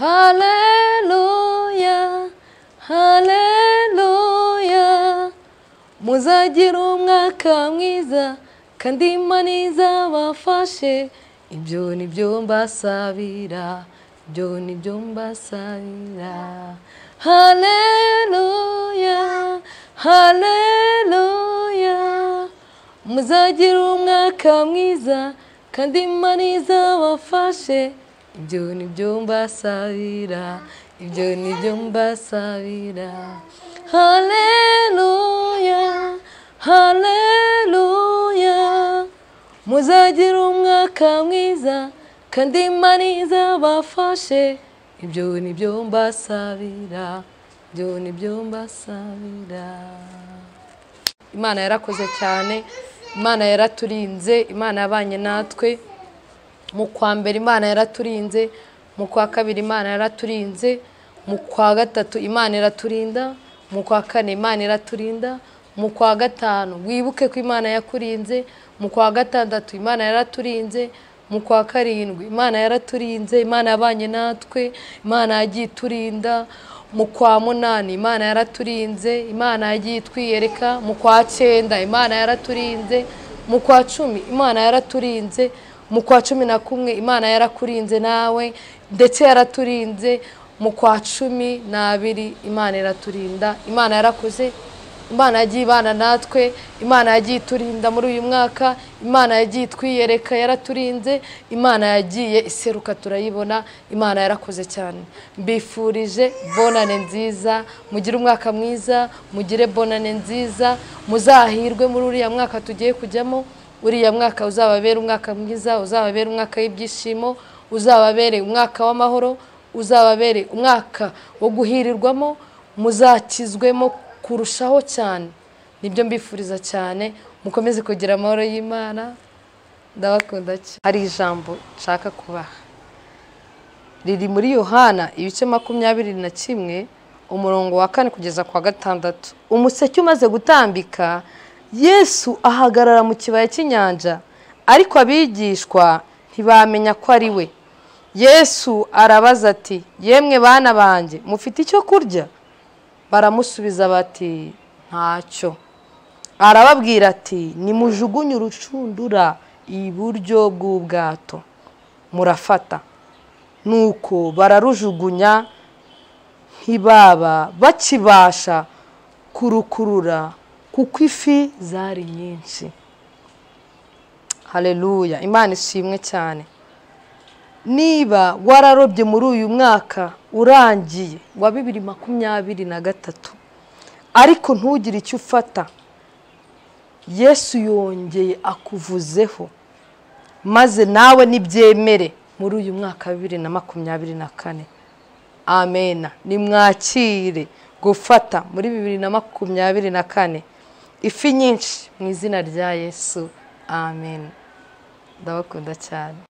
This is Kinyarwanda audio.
haleluya haleluya muzagira umwaka mwiza kandi maniza bafashe ibyo ni byo mbasabira ibyo ni byo mbasabira haleluya haleluya muzagira umwaka mwiza kandi maniza bafashe ibyo ni byo mbasabira ibyo ni byo mbasabira haleluya haleluya muzagira umwaka mwiza kandi maniza bafashe ibyo ni byo mbasabira ibyo ni byo mbasabira imana yarakoze cyane imana yaraturinze imana yabanye natwe mu kwa mbere imana yaraturinze mu kwa kabiri imana yaraturinze mu kwa gatatu imana iraturinda mu kwa kane imana iraturinda mu kwa gatanu wibuke ko imana yakurinze mu kwa gatandatu imana yaraturinze mu kwa karindwi imana yaraturinze imana yabanye natwe imana yagiye iturinda mu kwa munani imana yaraturinze imana yagiye itwiyereka mu kwa cyenda imana yaraturinze mu kwa cumi imana yaraturinze mu kwa cumi na kumwe imana yarakurinze nawe ndetse yaraturinze mu kwa cumi n'abiri imana iraturinda imana yarakoze imana yagiye ibana natwe imana yagiye iturinda muri uyu mwaka imana yagiye twiyereka yaraturinze imana yagiye iseruka turayibona imana yarakoze cyane mbifurije bonane nziza mugire umwaka mwiza mugire bonane nziza muzahirwe muri uriya mwaka tugiye kujyamo uriya mwaka uzababere umwaka mwiza uzababere umwaka w'ibyishimo uzababere umwaka w'amahoro uzababere umwaka wo guhirirwamo muzakizwemo kurushaho cyane nibyo mbifuriza cyane mukomeze kugira amahoro y'imana ndabakunda cyane hari ijambo nshaka kubaha riri muri yohana ibice makumyabiri na kimwe umurongo wa kane kugeza ku wa gatandatu umuseke umaze gutambika yesu ahagarara mu kibaya cy'inyanja ariko abigishwa ntibamenya ko ari we yesu arabaza ati yemwe bana banjye mufite icyo kurya baramusubiza bati ntacyo arababwira ati nimujugunye urucundura iburyo bw'ubwato murafata nuko bararujugunya ntibaba bakibasha kurukurura kuko ifi zari nyinshi hareruya imana ishimwe cyane niba wararobye muri uyu mwaka urangiye wa bibiri makumyabiri na gatatu ariko ntugire icyo ufata yesu yongeye akuvuzeho maze nawe nibyemere muri uyu mwaka wa bibiri na makumyabiri na kane amena nimwakire gufata muri bibiri na makumyabiri na kane ifi nyinshi mu izina rya yesu amen ndabakunda cyane